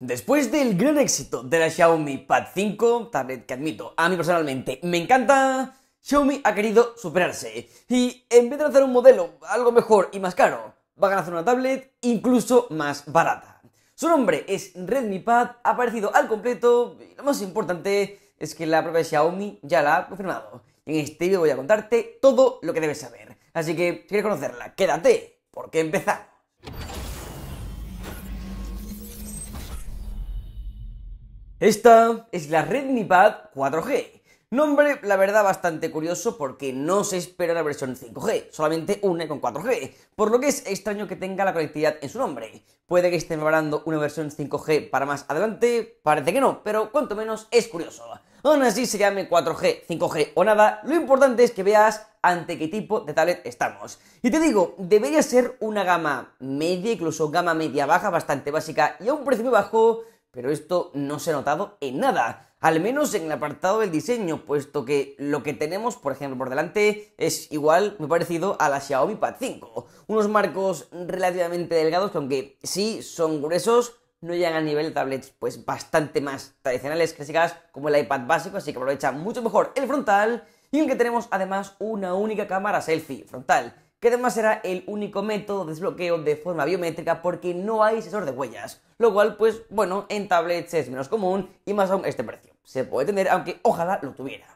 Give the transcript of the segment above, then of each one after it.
Después del gran éxito de la Xiaomi Pad 5, tablet que admito, a mí personalmente me encanta, Xiaomi ha querido superarse y en vez de lanzar un modelo algo mejor y más caro, va a lanzar una tablet incluso más barata. Su nombre es Redmi Pad, ha aparecido al completo y lo más importante es que la propia Xiaomi ya la ha confirmado. En este vídeo voy a contarte todo lo que debes saber, así que si quieres conocerla, quédate, porque empezamos. Esta es la Redmi Pad 4G. Nombre, la verdad, bastante curioso porque no se espera la versión 5G, solamente una con 4G, por lo que es extraño que tenga la conectividad en su nombre. Puede que estén preparando una versión 5G para más adelante, parece que no, pero cuanto menos es curioso. Aún así se llame 4G, 5G o nada, lo importante es que veas ante qué tipo de tablet estamos. Y te digo, debería ser una gama media, incluso gama media baja, bastante básica y a un precio bajo pero esto no se ha notado en nada, al menos en el apartado del diseño, puesto que lo que tenemos, por ejemplo, por delante es igual, muy parecido a la Xiaomi Pad 5. Unos marcos relativamente delgados, que aunque sí son gruesos, no llegan a nivel de tablets pues bastante más tradicionales, clásicas, como el iPad básico, así que aprovecha mucho mejor el frontal y aunque el que tenemos además una única cámara selfie frontal que además era el único método de desbloqueo de forma biométrica porque no hay sensor de huellas, lo cual pues bueno, en tablets es menos común y más aún este precio. Se puede tener, aunque ojalá lo tuviera.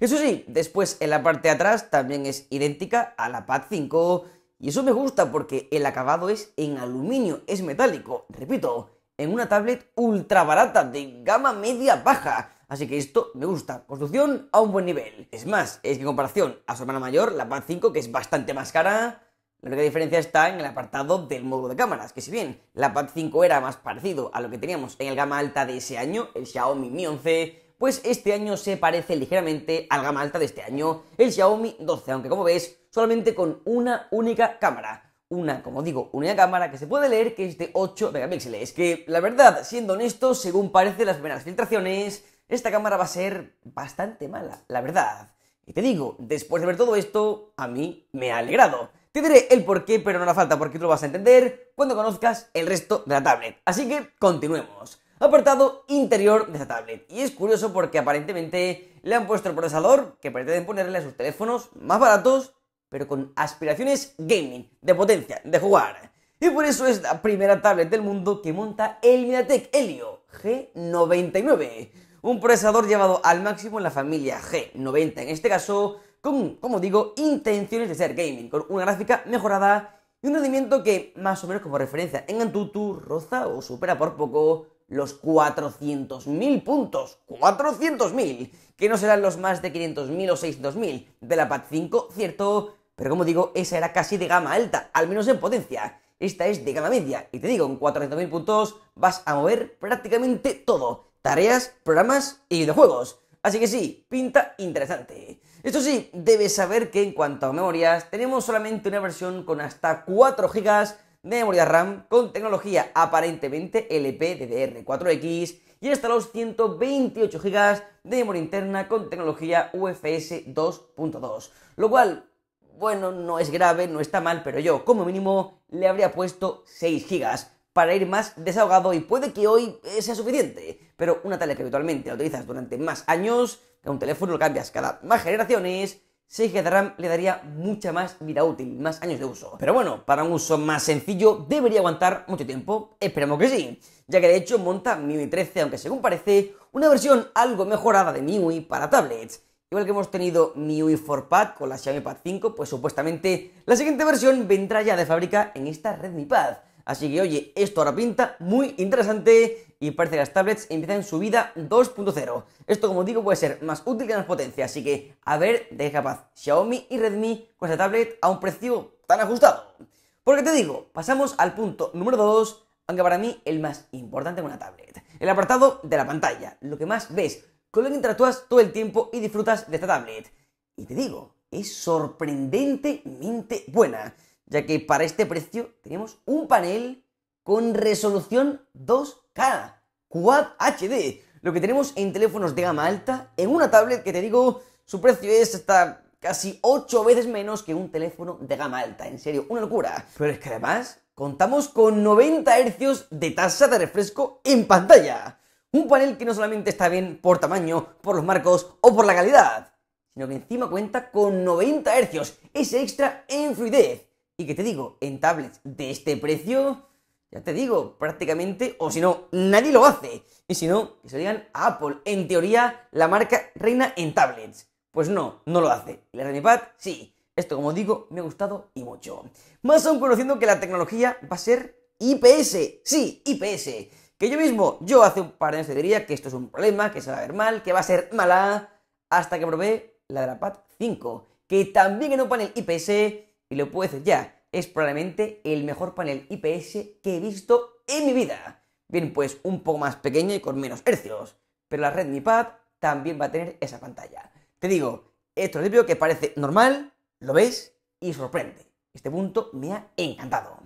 Eso sí, después en la parte de atrás también es idéntica a la Pad 5 y eso me gusta porque el acabado es en aluminio, es metálico, repito, en una tablet ultra barata de gama media baja Así que esto me gusta. Construcción a un buen nivel. Es más, es que en comparación a su hermana mayor, la Pad 5, que es bastante más cara, la única diferencia está en el apartado del módulo de cámaras, que si bien la Pad 5 era más parecido a lo que teníamos en el gama alta de ese año, el Xiaomi Mi 11, pues este año se parece ligeramente al gama alta de este año, el Xiaomi 12, aunque como ves, solamente con una única cámara. Una, como digo, única cámara que se puede leer que es de 8 megapíxeles, que la verdad, siendo honesto, según parece las primeras filtraciones, esta cámara va a ser bastante mala, la verdad. Y te digo, después de ver todo esto, a mí me ha alegrado. Te diré el porqué, pero no la falta porque tú lo vas a entender cuando conozcas el resto de la tablet. Así que continuemos. Apartado interior de esta tablet. Y es curioso porque aparentemente le han puesto el procesador que pretenden ponerle a sus teléfonos más baratos, pero con aspiraciones gaming, de potencia, de jugar. Y por eso es la primera tablet del mundo que monta el MediaTek Helio G99 un procesador llevado al máximo en la familia G90, en este caso con, como digo, intenciones de ser gaming, con una gráfica mejorada y un rendimiento que, más o menos como referencia en Antutu, roza o supera por poco los 400.000 puntos. ¡400.000! Que no serán los más de 500.000 o 600.000 de la PAD 5, cierto, pero como digo, esa era casi de gama alta, al menos en potencia. Esta es de gama media, y te digo, en 400.000 puntos vas a mover prácticamente todo tareas, programas y videojuegos. Así que sí, pinta interesante. Esto sí, debes saber que en cuanto a memorias, tenemos solamente una versión con hasta 4 GB de memoria RAM con tecnología aparentemente LPDDR4X y hasta los 128 GB de memoria interna con tecnología UFS 2.2. Lo cual, bueno, no es grave, no está mal, pero yo como mínimo le habría puesto 6 GB para ir más desahogado y puede que hoy eh, sea suficiente. Pero una tablet que habitualmente la utilizas durante más años, que un teléfono lo cambias cada más generaciones, 6 GB de RAM le daría mucha más vida útil, más años de uso. Pero bueno, para un uso más sencillo debería aguantar mucho tiempo, esperemos que sí, ya que de hecho monta MIUI 13, aunque según parece, una versión algo mejorada de MIUI para tablets. Igual que hemos tenido MIUI 4Pad con la Xiaomi Pad 5, pues supuestamente la siguiente versión vendrá ya de fábrica en esta Redmi Pad. Así que oye, esto ahora pinta muy interesante y parece que las tablets empiezan su vida 2.0. Esto como digo puede ser más útil que más potencia, así que a ver de qué capaz Xiaomi y Redmi con esta tablet a un precio tan ajustado. Porque te digo, pasamos al punto número 2, aunque para mí el más importante de una tablet. El apartado de la pantalla, lo que más ves, con lo que interactúas todo el tiempo y disfrutas de esta tablet. Y te digo, es sorprendentemente buena ya que para este precio tenemos un panel con resolución 2K, Quad HD, lo que tenemos en teléfonos de gama alta, en una tablet que te digo, su precio es hasta casi 8 veces menos que un teléfono de gama alta, en serio, una locura. Pero es que además contamos con 90 Hz de tasa de refresco en pantalla. Un panel que no solamente está bien por tamaño, por los marcos o por la calidad, sino que encima cuenta con 90 Hz, ese extra en fluidez, y que te digo, en tablets de este precio, ya te digo, prácticamente, o si no, nadie lo hace. Y si no, que se digan Apple. En teoría, la marca reina en tablets. Pues no, no lo hace. Y la mi Pad, sí. Esto, como digo, me ha gustado y mucho. Más aún conociendo que la tecnología va a ser IPS. Sí, IPS. Que yo mismo, yo hace un par de años te diría que esto es un problema, que se va a ver mal, que va a ser mala, hasta que probé la de la Pad 5, que también en un panel IPS y lo puedo decir ya, es probablemente el mejor panel IPS que he visto en mi vida. Bien, pues un poco más pequeño y con menos hercios, pero la Redmi Pad también va a tener esa pantalla. Te digo, esto es que parece normal, lo ves y sorprende. Este punto me ha encantado.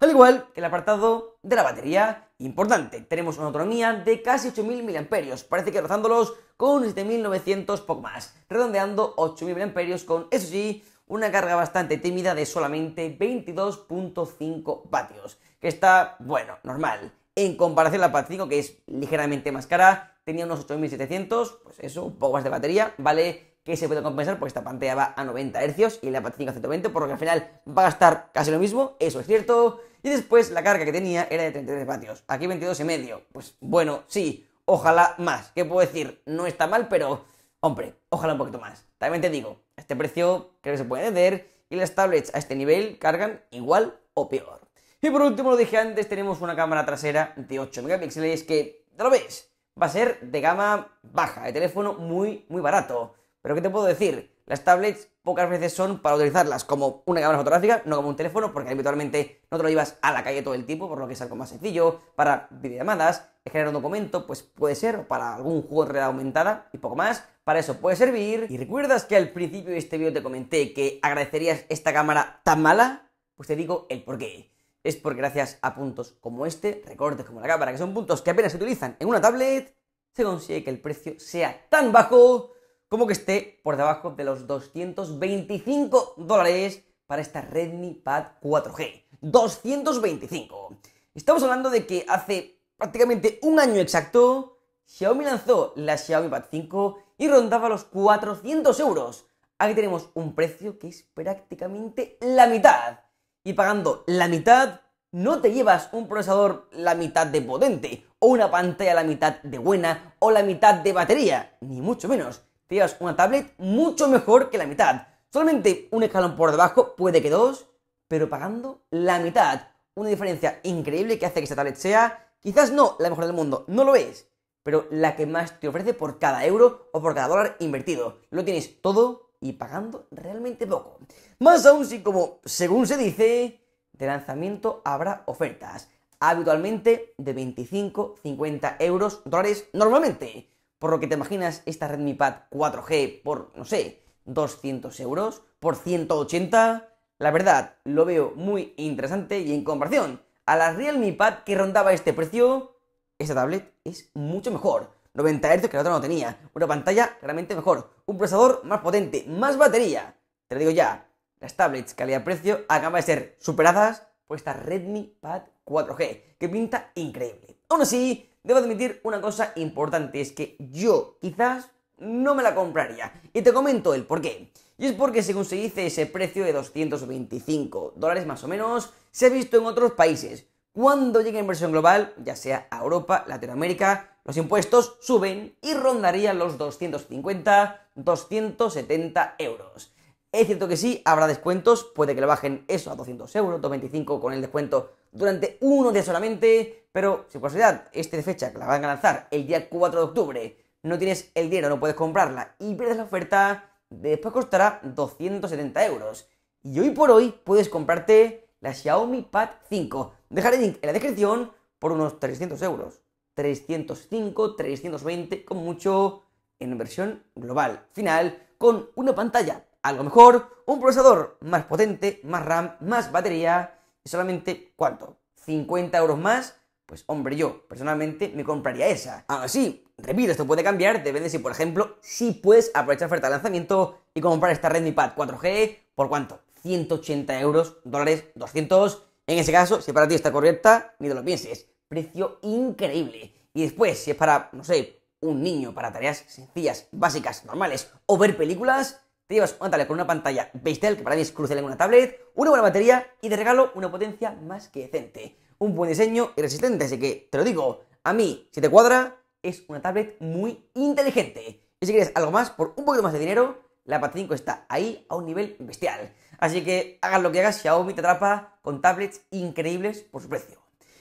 Al igual que el apartado de la batería, importante, tenemos una autonomía de casi 8.000 mAh, parece que rozándolos con 7.900 poco más, redondeando 8.000 mAh con, eso sí, una carga bastante tímida de solamente 22.5 vatios, que está, bueno, normal. En comparación a la pat 5, que es ligeramente más cara, tenía unos 8700, pues eso, un poco más de batería, ¿vale? que se puede compensar porque esta pantalla va a 90 Hz y la 5 a 120, por lo que al final va a gastar casi lo mismo, eso es cierto. Y después la carga que tenía era de 33 vatios, aquí 22 y medio. Pues bueno, sí, ojalá más. ¿Qué puedo decir? No está mal, pero hombre, ojalá un poquito más. También te digo, este precio creo que se puede vender y las tablets a este nivel cargan igual o peor. Y por último, lo dije antes, tenemos una cámara trasera de 8 megapíxeles que, ya lo ves, va a ser de gama baja, de teléfono muy, muy barato. Pero ¿qué te puedo decir? Las tablets pocas veces son para utilizarlas como una cámara fotográfica, no como un teléfono, porque habitualmente no te lo llevas a la calle todo el tiempo, por lo que es algo más sencillo, para videollamadas, generar un documento, pues puede ser, para algún juego de realidad aumentada y poco más, para eso puede servir. Y recuerdas que al principio de este vídeo te comenté que agradecerías esta cámara tan mala, pues te digo el por qué. Es porque gracias a puntos como este, recortes como la cámara, que son puntos que apenas se utilizan en una tablet, se consigue que el precio sea tan bajo como que esté por debajo de los 225 dólares para esta Redmi Pad 4G. 225. Estamos hablando de que hace prácticamente un año exacto, Xiaomi lanzó la Xiaomi Pad 5 y rondaba los 400 euros. Aquí tenemos un precio que es prácticamente la mitad. Y pagando la mitad, no te llevas un procesador la mitad de potente, o una pantalla la mitad de buena, o la mitad de batería, ni mucho menos. Te llevas una tablet mucho mejor que la mitad. Solamente un escalón por debajo, puede que dos, pero pagando la mitad. Una diferencia increíble que hace que esta tablet sea, quizás no la mejor del mundo, no lo es, pero la que más te ofrece por cada euro o por cada dólar invertido. Lo tienes todo y pagando realmente poco. Más aún si, como según se dice, de lanzamiento habrá ofertas, habitualmente de 25, 50 euros, dólares normalmente. Por lo que te imaginas esta Redmi Pad 4G por, no sé, 200 euros, por 180. La verdad, lo veo muy interesante y en comparación a la Realme Pad que rondaba este precio, esta tablet es mucho mejor. 90 Hz que la otra no tenía. Una pantalla realmente mejor. Un procesador más potente. Más batería. Te lo digo ya. Las tablets calidad-precio acaban de ser superadas por esta Redmi Pad 4G. Que pinta increíble. Aún así, debo admitir una cosa importante. Es que yo quizás no me la compraría. Y te comento el por qué. Y es porque según se dice ese precio de 225 dólares más o menos, se ha visto en otros países. Cuando llegue inversión global, ya sea a Europa, Latinoamérica, los impuestos suben y rondarían los 250-270 euros. Es cierto que sí, habrá descuentos, puede que le bajen eso a 200 euros, 225 con el descuento durante uno día solamente, pero si por casualidad este de fecha que la van a lanzar el día 4 de octubre, no tienes el dinero, no puedes comprarla y pierdes la oferta, después costará 270 euros. Y hoy por hoy puedes comprarte la Xiaomi Pad 5 Dejaré el link en la descripción por unos 300 euros. 305, 320, con mucho en versión global. Final, con una pantalla, algo mejor un procesador más potente, más RAM, más batería, y solamente, ¿cuánto? 50 euros más. Pues hombre, yo personalmente me compraría esa. Aún así, repito, esto puede cambiar, depende si, por ejemplo, si puedes aprovechar oferta de lanzamiento y comprar esta Redmi Pad 4G, ¿por cuánto? 180 euros, dólares, 200 en ese caso, si para ti está correcta, ni te lo pienses. Precio increíble. Y después, si es para, no sé, un niño, para tareas sencillas, básicas, normales, o ver películas, te llevas una tablet con una pantalla bestial, que para mí es crucial en una tablet, una buena batería y de regalo una potencia más que decente. Un buen diseño y resistente, así que te lo digo, a mí, si te cuadra, es una tablet muy inteligente. Y si quieres algo más, por un poquito más de dinero, la PAT 5 está ahí a un nivel bestial. Así que hagas lo que hagas, Xiaomi te atrapa con tablets increíbles por su precio.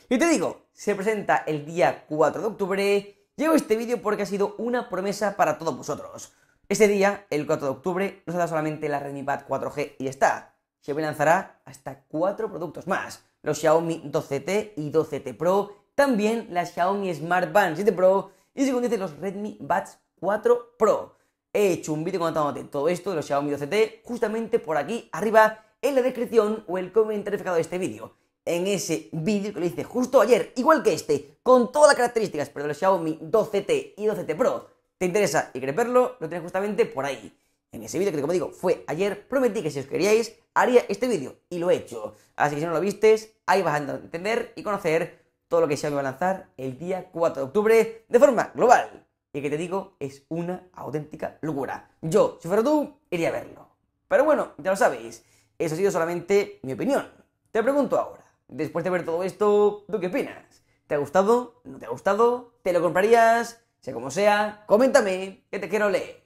Y te digo, se presenta el día 4 de octubre. Llevo este vídeo porque ha sido una promesa para todos vosotros. Este día, el 4 de octubre, no se da solamente la Redmi Pad 4G y está. Xiaomi lanzará hasta cuatro productos más. Los Xiaomi 12T y 12T Pro, también la Xiaomi Smart Band 7 Pro y según dice los Redmi Buds 4 Pro. He hecho un vídeo contándote todo esto de los Xiaomi 12T justamente por aquí arriba en la descripción o el comentario fijado de este vídeo. En ese vídeo que lo hice justo ayer, igual que este, con todas las características, pero de los Xiaomi 12T y 12T Pro, te interesa y querés verlo, lo tienes justamente por ahí. En ese vídeo que como digo fue ayer, prometí que si os queríais haría este vídeo y lo he hecho. Así que si no lo vistes, ahí vas a entender y conocer todo lo que Xiaomi va a lanzar el día 4 de octubre de forma global que, te digo, es una auténtica locura. Yo, si fuera tú, iría a verlo. Pero bueno, ya lo sabéis, eso ha sido solamente mi opinión. Te pregunto ahora, después de ver todo esto, ¿tú qué opinas? ¿Te ha gustado? ¿No te ha gustado? ¿Te lo comprarías? Sea como sea, coméntame, que te quiero leer.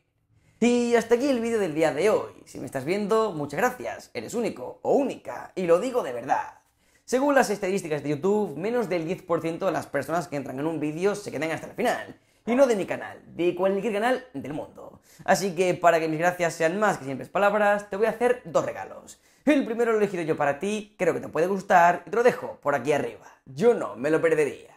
Y hasta aquí el vídeo del día de hoy. Si me estás viendo, muchas gracias. Eres único o única, y lo digo de verdad. Según las estadísticas de YouTube, menos del 10% de las personas que entran en un vídeo se quedan hasta el final. Y no de mi canal, de cualquier canal del mundo. Así que para que mis gracias sean más que simples palabras, te voy a hacer dos regalos. El primero lo he elegido yo para ti, creo que te puede gustar y te lo dejo por aquí arriba. Yo no me lo perdería.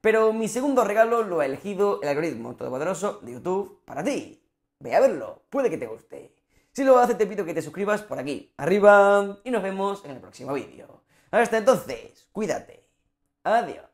Pero mi segundo regalo lo ha elegido el algoritmo todopoderoso de YouTube para ti. Ve a verlo, puede que te guste. Si lo hace, te pido que te suscribas por aquí, arriba, y nos vemos en el próximo vídeo. Hasta entonces, cuídate. Adiós.